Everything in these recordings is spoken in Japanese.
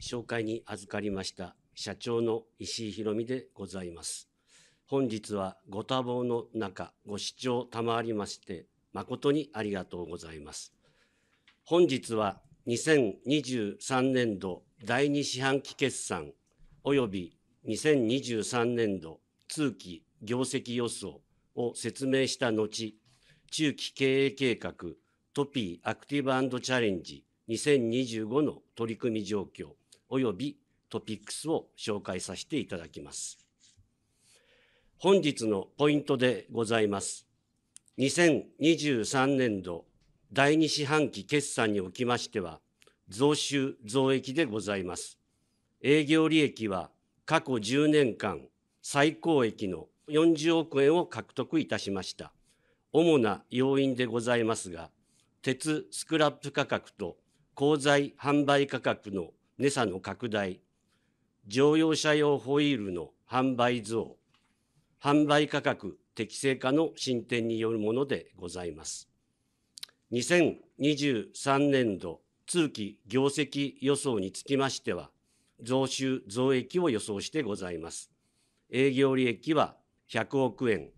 紹介に預かりました社長の石井博美でございます。本日はご多忙の中、ご視聴賜りまして、誠にありがとうございます。本日は2023年度第2四半期決算及び2023年度通期業績予想を説明した後、中期経営計画トピーアクティブチャレンジ2025の取り組み状況、及びトピックスを紹介させていただきます。本日のポイントでございます。2023年度第2四半期決算におきましては、増収増益でございます。営業利益は過去10年間最高益の40億円を獲得いたしました。主な要因でございますが、鉄スクラップ価格と鋼材販売価格の値差の拡大、乗用車用ホイールの販売増、販売価格適正化の進展によるものでございます。2023年度通期業績予想につきましては、増収増益を予想してございます。営業利益は100億円、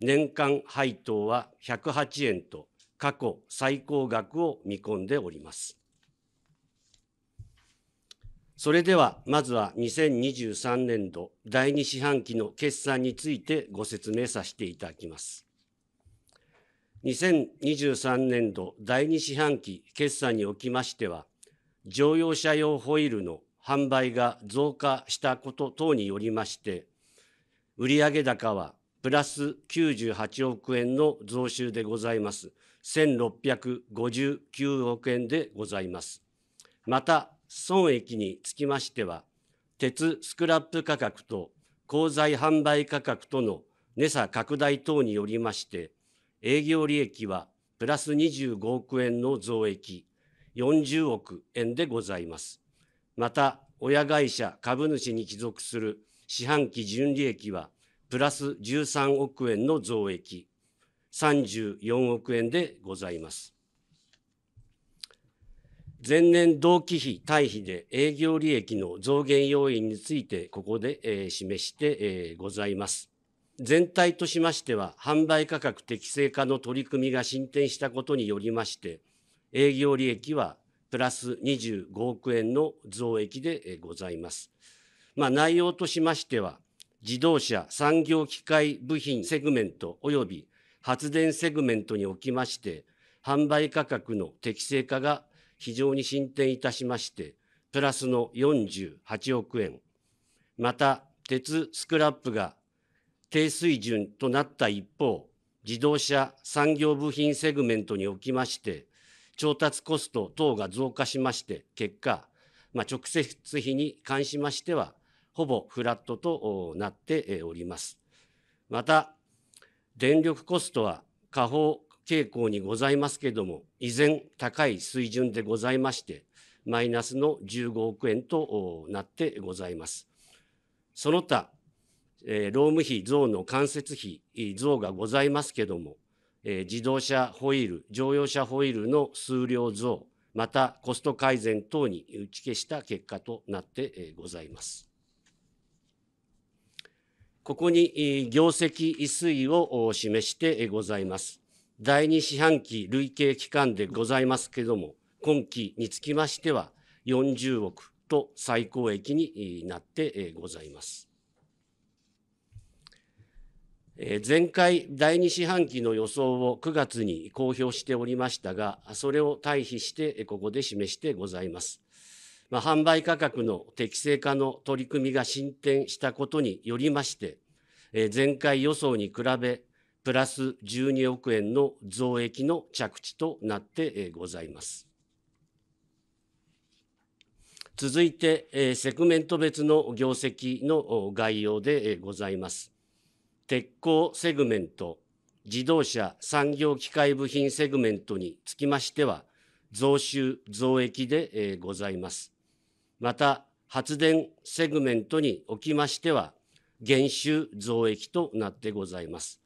年間配当は108円と過去最高額を見込んでおります。それではまずは2023年度第2四半期の決算についてご説明させていただきます。2023年度第2四半期決算におきましては、乗用車用ホイールの販売が増加したこと等によりまして、売上高はプラス98億円の増収でございます。1659億円でございます。また、損益につきましては、鉄スクラップ価格と鋼材販売価格との値差拡大等によりまして、営業利益はプラス25億円の増益、40億円でございます。また、親会社株主に帰属する四半期純利益は、プラス13億円の増益、34億円でございます。前年同期比対比で営業利益の増減要因についてここで、え示して、えございます。全体としましては販売価格適正化の取り組みが進展したことによりまして営業利益はプラス25億円の増益でございます。まあ、内容としましては自動車産業機械部品セグメント及び発電セグメントにおきまして販売価格の適正化が非常に進展いたしまして、プラスの48億円。また、鉄スクラップが低水準となった一方、自動車産業部品セグメントにおきまして、調達コスト等が増加しまして、結果、まあ、直接費に関しましては、ほぼフラットとなっております。また、電力コストは下方傾向にございますけれども、依然高い水準でございまして、マイナスの15億円となってございます。その他、労務費増の間接費増がございますけれども、自動車ホイール、乗用車ホイールの数量増、またコスト改善等に打ち消した結果となってございます。ここに業績推移を示してございます。第2四半期累計期間でございますけれども、今期につきましては40億と最高益になってございます。前回第2四半期の予想を9月に公表しておりましたが、それを対比してここで示してございます。まあ、販売価格の適正化の取り組みが進展したことによりまして、前回予想に比べプラス12億円の増益の着地となってございます。続いて、セグメント別の業績の概要でございます。鉄鋼セグメント、自動車産業機械部品セグメントにつきましては、増収増益でございます。また、発電セグメントにおきましては、減収増益となってございます。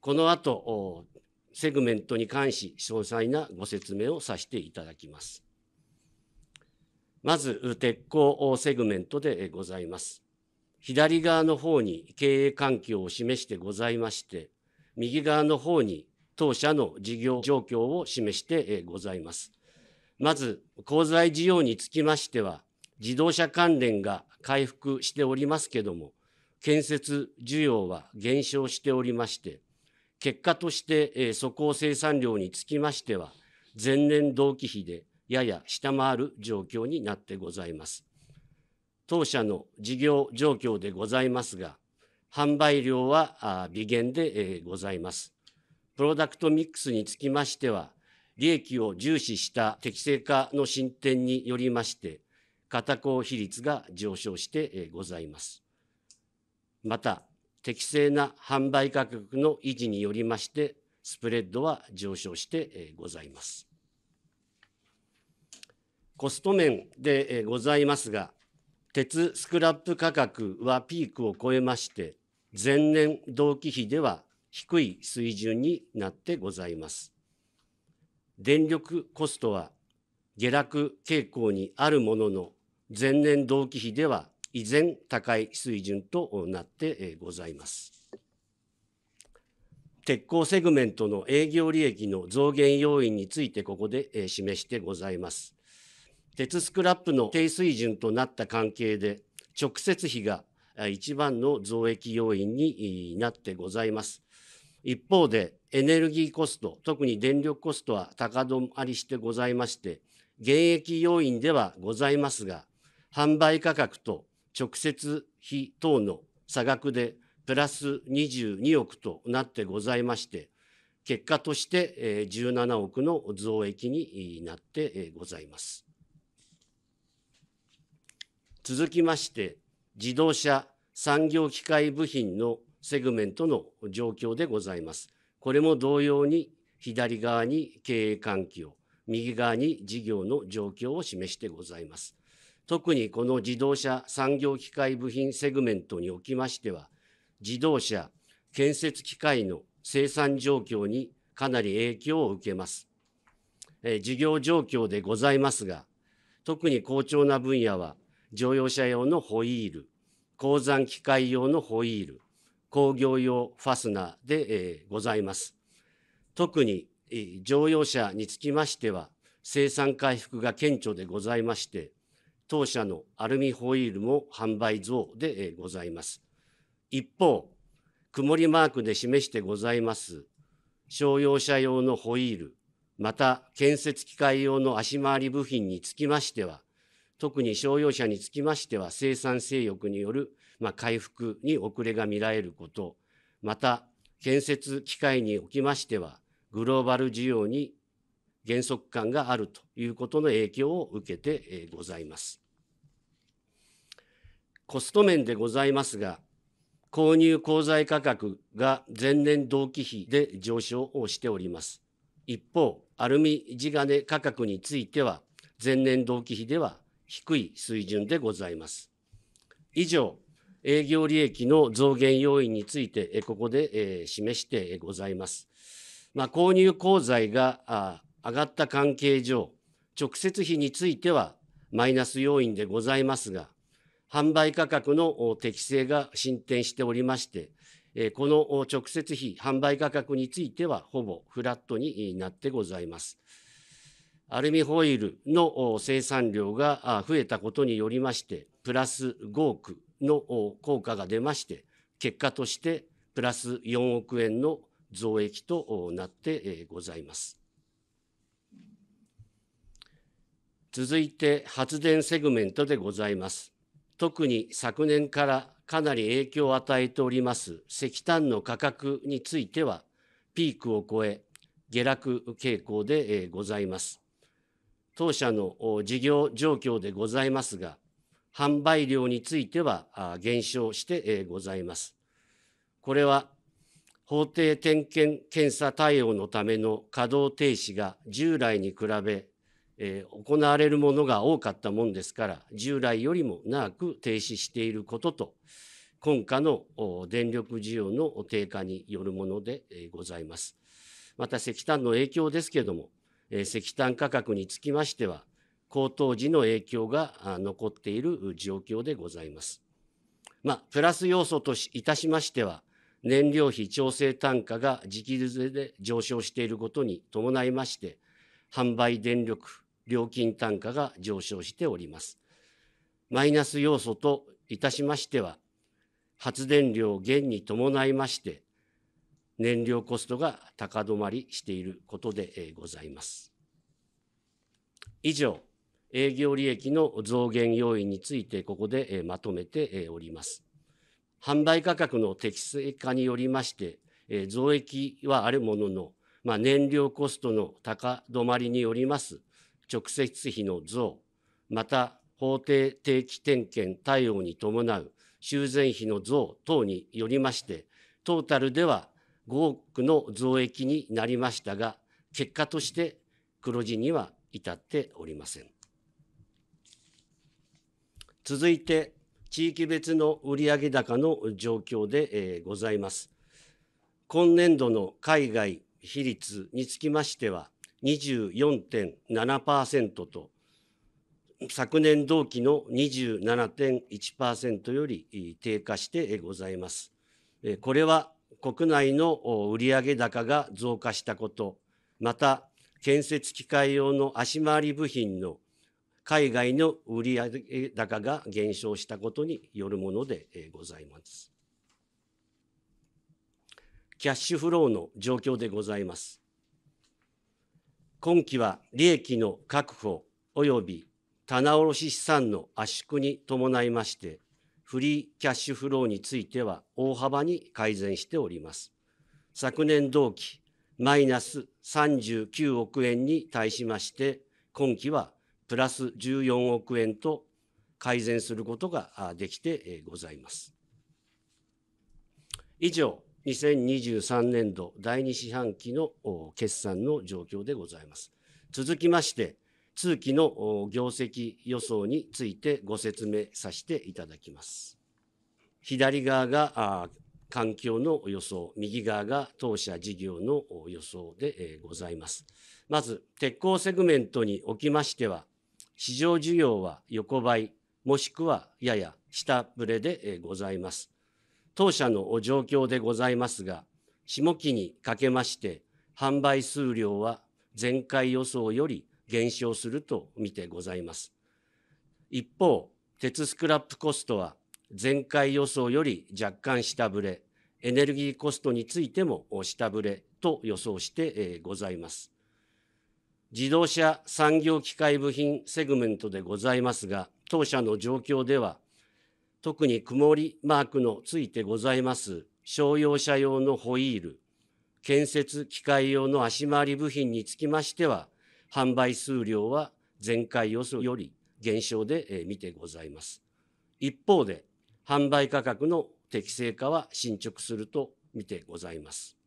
この後、セグメントに関し詳細なご説明をさせていただきます。まず、鉄鋼セグメントでございます。左側の方に経営環境を示してございまして、右側の方に当社の事業状況を示してございます。まず、鋼材需要につきましては、自動車関連が回復しておりますけども、建設需要は減少しておりまして、結果として、えー、素行生産量につきましては、前年同期比でやや下回る状況になってございます。当社の事業状況でございますが、販売量は微減で、えー、ございます。プロダクトミックスにつきましては、利益を重視した適正化の進展によりまして、型工比率が上昇してございます。また、適正な販売価格の維持によりまして、スプレッドは上昇してございます。コスト面でございますが、鉄スクラップ価格はピークを超えまして、前年同期比では低い水準になってございます。電力コストは下落傾向にあるものの、前年同期比では依然高い水準となってございます。鉄鋼セグメントの営業利益の増減要因についてここで示してございます。鉄スクラップの低水準となった関係で直接費が一番の増益要因になってございます。一方でエネルギーコスト、特に電力コストは高止まりしてございまして、減益要因ではございますが、販売価格と直接費等の差額でプラス22億となってございまして、結果として17億の増益になってございます。続きまして、自動車産業機械部品のセグメントの状況でございます。これも同様に左側に経営環境、右側に事業の状況を示してございます。特にこの自動車産業機械部品セグメントにおきましては、自動車、建設機械の生産状況にかなり影響を受けます。え事業状況でございますが、特に好調な分野は、乗用車用のホイール、鉱山機械用のホイール、工業用ファスナーで、えございます。特に、乗用車につきましては、生産回復が顕著でございまして、当社のアルミホイールも販売増でございます。一方、曇りマークで示してございます商用車用のホイール、また建設機械用の足回り部品につきましては、特に商用車につきましては生産性欲による、まあ、回復に遅れが見られること、また建設機械におきましては、グローバル需要に減速感があるということの影響を受けてございます。コスト面でございますが、購入鋼材価格が前年同期比で上昇をしております。一方、アルミ地金価格については、前年同期比では低い水準でございます。以上、営業利益の増減要因について、ここで示してございます。まあ、購入鋼材が上がった関係上、直接費についてはマイナス要因でございますが、販売価格の適正が進展しておりまして、この直接費販売価格についてはほぼフラットになってございます。アルミホイールの生産量が増えたことによりまして、プラス5億の効果が出まして、結果としてプラス4億円の増益となってございます。続いて発電セグメントでございます。特に昨年からかなり影響を与えております石炭の価格についてはピークを超え下落傾向でございます。当社の事業状況でございますが、販売量については減少してございます。これは法定点検検査対応のための稼働停止が従来に比べえー、行われるものが多かったもんですから従来よりも長く停止していることと今夏の電力需要の低下によるものでございます。また石炭の影響ですけれども、えー、石炭価格につきましては高騰時の影響が残っている状況でございます。まあ、プラス要素といたしましては、燃料費調整単価が時期ずれで上昇していることに伴いまして、販売電力料金単価が上昇しております。マイナス要素といたしましては、発電量減に伴いまして、燃料コストが高止まりしていることでございます。以上、営業利益の増減要因についてここでまとめております。販売価格の適正化によりまして、増益はあるものの、まあ、燃料コストの高止まりによります直接費の増、また法定定期点検対応に伴う修繕費の増等によりまして、トータルでは5億の増益になりましたが、結果として黒字には至っておりません。続いて、地域別の売上高の状況でございます。今年度の海外比率につきましては、24.7%と昨年同期の27.1%より低下してございます。これは国内の売上高が増加したこと、また建設機械用の足回り部品の海外の売上高が減少したことによるものでございます。キャッシュフローの状況でございます。今期は利益の確保及び棚卸資産の圧縮に伴いまして、フリーキャッシュフローについては大幅に改善しております。昨年同期、マイナス39億円に対しまして、今期はプラス14億円と改善することができてございます。以上、2023年度第2四半期の決算の状況でございます。続きまして、通期の業績予想についてご説明させていただきます。左側が環境の予想、右側が当社事業の予想でございます。まず、鉄鋼セグメントにおきましては、市場需要は横ばい、もしくはやや下振れでございます。当社の状況でございますが、下期にかけまして、販売数量は前回予想より減少すると見てございます。一方、鉄スクラップコストは前回予想より若干下振れ、エネルギーコストについても下振れと予想してございます。自動車産業機械部品セグメントでございますが、当社の状況では特に曇りマークのついてございます商用車用のホイール、建設機械用の足回り部品につきましては、販売数量は前回予想より減少で見てございます。一方で、販売価格の適正化は進捗すると見てございます。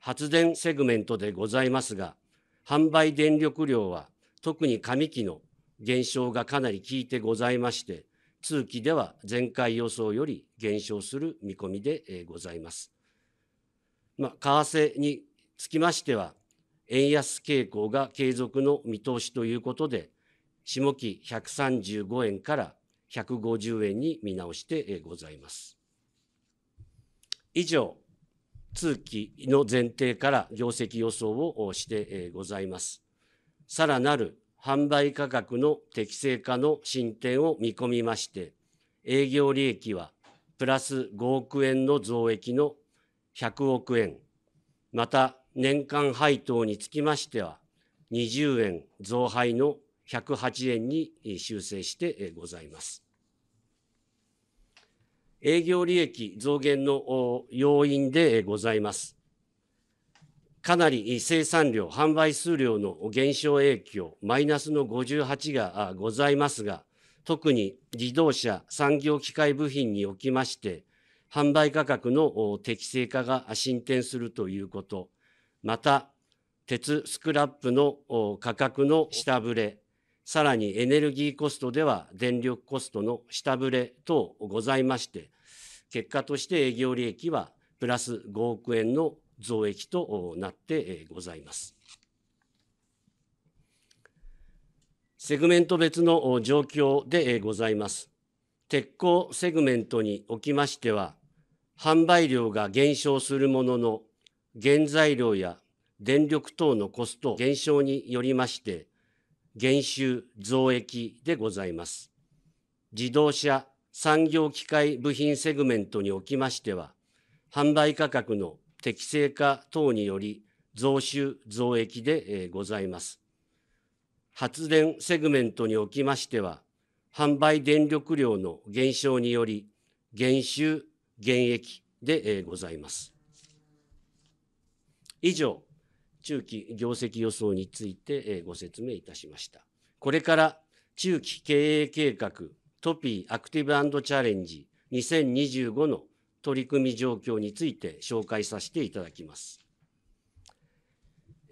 発電セグメントでございますが、販売電力量は特に上期の減少がかなり効いてございまして、通期では前回予想より減少する見込みでございます。まあ、為替につきましては、円安傾向が継続の見通しということで、下期135円から150円に見直してございます。以上、通期の前提から業績予想をしてございます。さらなる販売価格の適正化の進展を見込みまして、営業利益はプラス5億円の増益の100億円、また年間配当につきましては、20円増配の108円に修正してございます。営業利益増減の要因でございます。かなり生産量、販売数量の減少影響、マイナスの58がございますが、特に自動車、産業機械部品におきまして、販売価格の適正化が進展するということ、また、鉄スクラップの価格の下振れ、さらにエネルギーコストでは電力コストの下振れ等ございまして、結果として営業利益はプラス5億円の増益となってございます。セグメント別の状況でございます。鉄鋼セグメントにおきましては、販売量が減少するものの、原材料や電力等のコスト減少によりまして、減収増益でございます。自動車、産業機械部品セグメントにおきましては、販売価格の適正化等により増収増益でございます。発電セグメントにおきましては、販売電力量の減少により減収減益でございます。以上、中期業績予想についてご説明いたしました。これから中期経営計画トピーアクティブチャレンジ2025の取り組み状況について紹介させていただきます。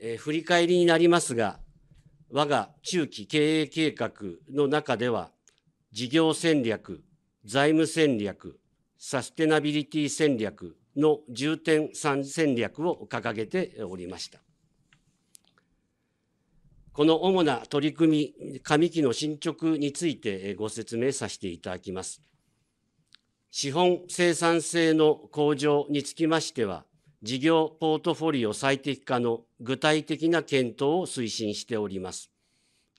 えー、振り返りになりますが、我が中期経営計画の中では、事業戦略、財務戦略、サステナビリティ戦略の重点3戦略を掲げておりました。この主な取り組み、上期の進捗についてご説明させていただきます。資本生産性の向上につきましては、事業ポートフォリオ最適化の具体的な検討を推進しております。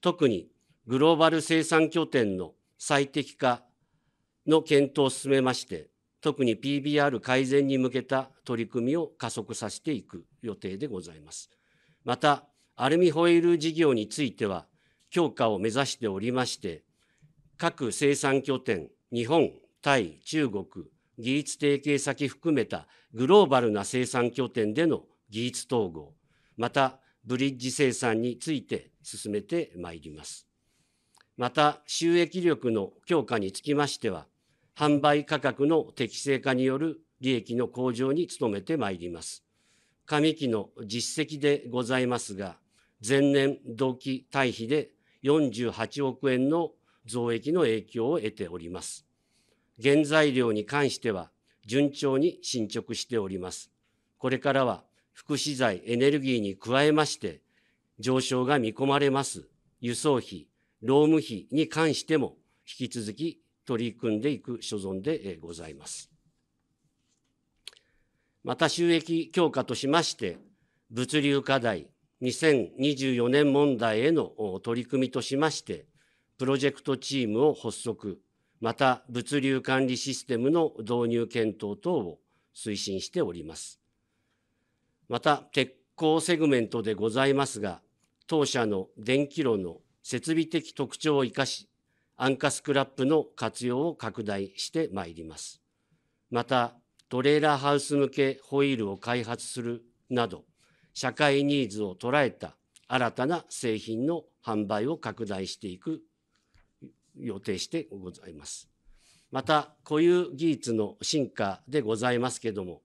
特にグローバル生産拠点の最適化の検討を進めまして、特に PBR 改善に向けた取り組みを加速させていく予定でございます。また、アルミホイール事業については、強化を目指しておりまして、各生産拠点、日本、タイ、中国、技術提携先含めたグローバルな生産拠点での技術統合、またブリッジ生産について進めてまいります。また、収益力の強化につきましては、販売価格の適正化による利益の向上に努めてまいります。上期の実績でございますが、前年同期対比で48億円の増益の影響を得ております。原材料に関しては順調に進捗しております。これからは福資材、エネルギーに加えまして、上昇が見込まれます輸送費、労務費に関しても引き続き取り組んでいく所存でございます。また収益強化としまして、物流課題2024年問題への取り組みとしまして、プロジェクトチームを発足、また物流管理システムの導入検討等を推進しております。また、鉄鋼セグメントでございますが、当社の電気炉の設備的特徴を生かし、安価スクラップの活用を拡大してまいります。また、トレーラーハウス向けホイールを開発するなど、社会ニーズを捉えた新たな製品の販売を拡大していく予定してございます。また固有技術の進化でございますけども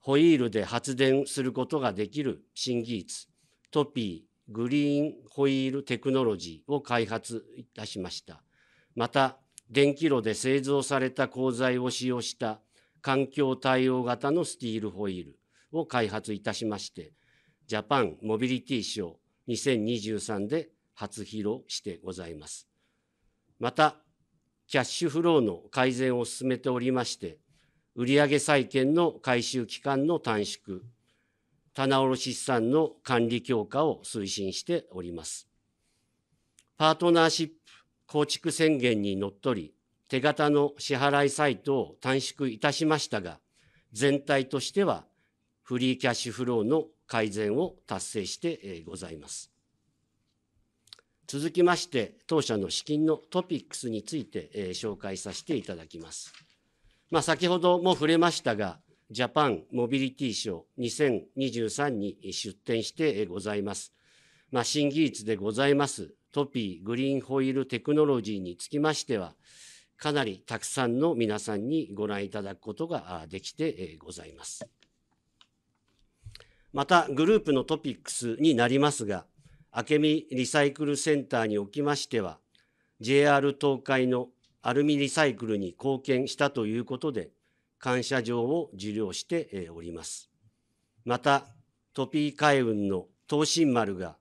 ホイールで発電することができる新技術トピーグリーンホイールテクノロジーを開発いたしましたまた電気炉で製造された鋼材を使用した環境対応型のスティールホイールを開発いたしましてジャパンモビリティショー2023で初披露してございますまた、キャッシュフローの改善を進めておりまして、売上債権の回収期間の短縮、棚卸資産の管理強化を推進しております。パートナーシップ構築宣言にのっとり、手形の支払いサイトを短縮いたしましたが、全体としてはフリーキャッシュフローの改善を達成してございます。続きまして、当社の資金のトピックスについて、えー、紹介させていただきます。まあ、先ほども触れましたが、ジャパンモビリティショー2023に出展してございます。まあ、新技術でございますトピーグリーンホイールテクノロジーにつきましては、かなりたくさんの皆さんにご覧いただくことができてございます。また、グループのトピックスになりますが、明美リサイクルセンターにおきましては、JR 東海のアルミリサイクルに貢献したということで、感謝状を受領しております。また、トピー海運の東進丸が、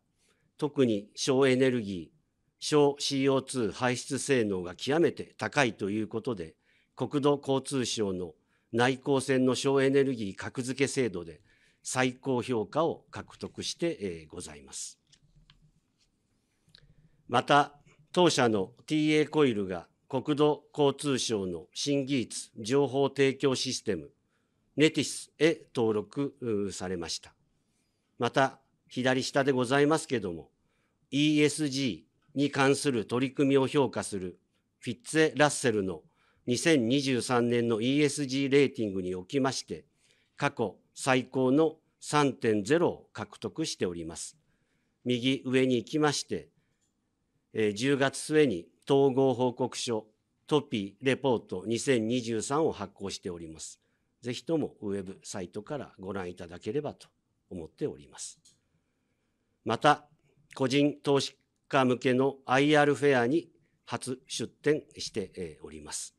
特に省エネルギー、省 CO2 排出性能が極めて高いということで、国土交通省の内航線の省エネルギー格付け制度で最高評価を獲得してございます。また当社の TA コイルが国土交通省の新技術情報提供システムネティスへ登録されましたまた左下でございますけども ESG に関する取り組みを評価するフィッツェ・ラッセルの2023年の ESG レーティングにおきまして過去最高の3.0を獲得しております右上に行きましてえ10月末に統合報告書トピーレポート2023を発行しております。ぜひともウェブサイトからご覧いただければと思っております。また、個人投資家向けの IR フェアに初出展しております。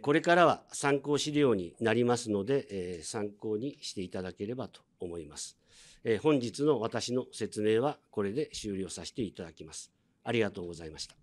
これからは参考資料になりますので、参考にしていただければと思います。えー、本日の私の説明はこれで終了させていただきます。ありがとうございました。